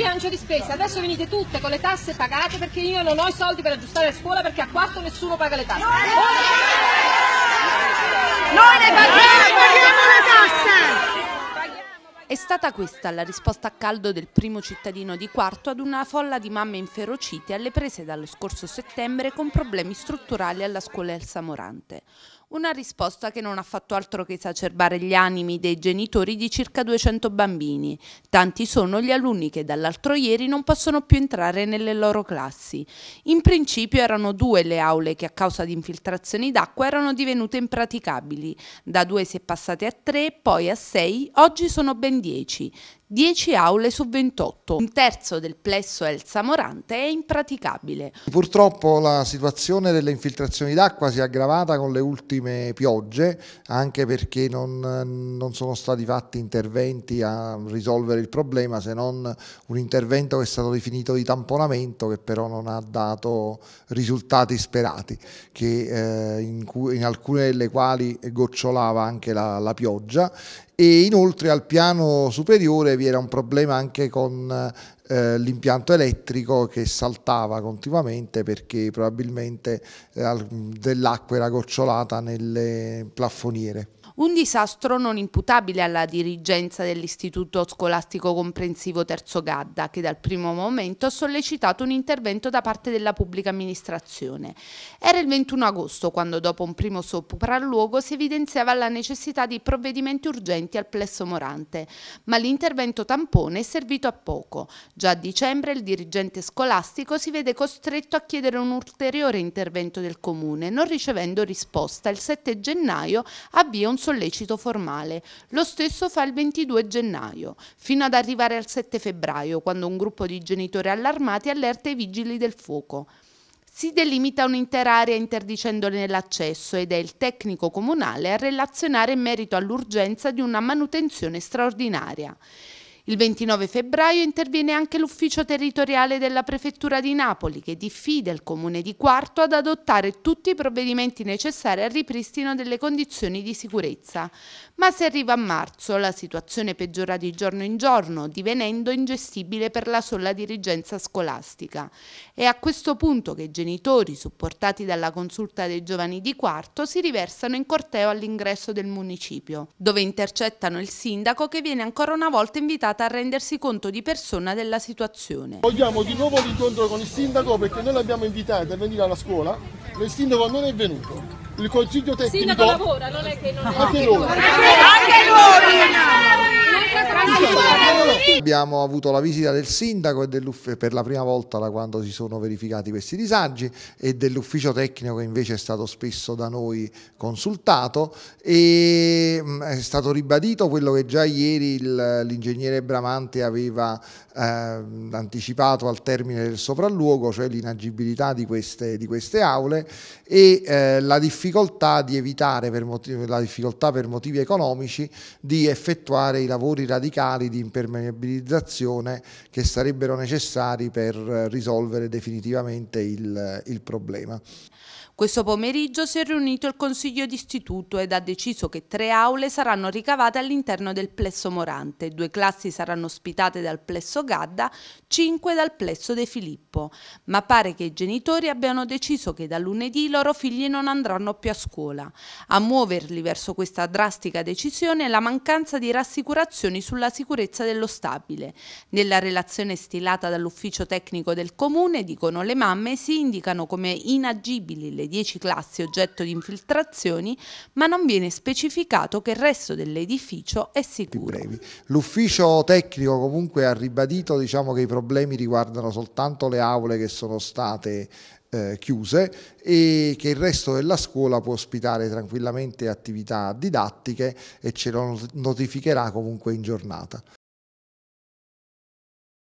bilancio di spesa, adesso venite tutte con le tasse pagate perché io non ho i soldi per aggiustare la scuola perché a quarto nessuno paga le tasse. Noi ne paghiamo, paghiamo le tasse! È stata questa la risposta a caldo del primo cittadino di Quarto ad una folla di mamme inferocite alle prese dallo scorso settembre con problemi strutturali alla scuola Elsa Morante. Una risposta che non ha fatto altro che esacerbare gli animi dei genitori di circa 200 bambini. Tanti sono gli alunni che dall'altro ieri non possono più entrare nelle loro classi. In principio erano due le aule che a causa di infiltrazioni d'acqua erano divenute impraticabili. Da due si è passate a tre, poi a sei, oggi sono ben dieci. 10 aule su 28, un terzo del plesso Elsa Morante è impraticabile. Purtroppo la situazione delle infiltrazioni d'acqua si è aggravata con le ultime piogge, anche perché non, non sono stati fatti interventi a risolvere il problema, se non un intervento che è stato definito di tamponamento che però non ha dato risultati sperati, che, eh, in, in, alcune delle quali gocciolava anche la, la pioggia e inoltre al piano superiore vi era un problema anche con eh, l'impianto elettrico che saltava continuamente perché probabilmente eh, dell'acqua era gocciolata nelle plafoniere un disastro non imputabile alla dirigenza dell'Istituto Scolastico Comprensivo Terzo Gadda, che dal primo momento ha sollecitato un intervento da parte della pubblica amministrazione. Era il 21 agosto quando, dopo un primo sopralluogo, si evidenziava la necessità di provvedimenti urgenti al plesso Morante, ma l'intervento tampone è servito a poco. Già a dicembre il dirigente scolastico si vede costretto a chiedere un ulteriore intervento del comune, non ricevendo risposta. Il 7 gennaio avvia un sopralluogo sollecito formale. Lo stesso fa il 22 gennaio, fino ad arrivare al 7 febbraio, quando un gruppo di genitori allarmati allerta i vigili del fuoco. Si delimita un'intera area interdicendone l'accesso ed è il tecnico comunale a relazionare in merito all'urgenza di una manutenzione straordinaria. Il 29 febbraio interviene anche l'ufficio territoriale della Prefettura di Napoli che diffida il comune di Quarto ad adottare tutti i provvedimenti necessari al ripristino delle condizioni di sicurezza. Ma se arriva a marzo la situazione peggiora di giorno in giorno, divenendo ingestibile per la sola dirigenza scolastica. È a questo punto che i genitori, supportati dalla consulta dei giovani di Quarto, si riversano in corteo all'ingresso del municipio, dove intercettano il sindaco che viene ancora una volta invitato a rendersi conto di persona della situazione. Vogliamo di nuovo l'incontro con il sindaco perché noi l'abbiamo invitato a venire alla scuola, ma il sindaco non è venuto. Il consiglio tecnico... Il sindaco lavora, non è che non è... Anche lui! Anche lui! Anche lui. Abbiamo avuto la visita del sindaco e dell'UF per la prima volta da quando si sono verificati questi disagi e dell'ufficio tecnico che invece è stato spesso da noi consultato e mm, è stato ribadito quello che già ieri l'ingegnere Bramante aveva eh, anticipato al termine del sopralluogo, cioè l'inagibilità di, di queste, aule e eh, la difficoltà di evitare per motivi, la difficoltà per motivi economici di effettuare i lavori radicali di impermeabilità viabilizzazione che sarebbero necessari per risolvere definitivamente il, il problema. Questo pomeriggio si è riunito il Consiglio d'Istituto ed ha deciso che tre aule saranno ricavate all'interno del plesso Morante, due classi saranno ospitate dal plesso Gadda, cinque dal plesso De Filippo. Ma pare che i genitori abbiano deciso che da lunedì i loro figli non andranno più a scuola. A muoverli verso questa drastica decisione è la mancanza di rassicurazioni sulla sicurezza dello Stato stabile. Nella relazione stilata dall'ufficio tecnico del comune, dicono le mamme, si indicano come inagibili le 10 classi oggetto di infiltrazioni, ma non viene specificato che il resto dell'edificio è sicuro. L'ufficio tecnico comunque ha ribadito diciamo, che i problemi riguardano soltanto le aule che sono state eh, chiuse e che il resto della scuola può ospitare tranquillamente attività didattiche e ce lo notificherà comunque in giornata.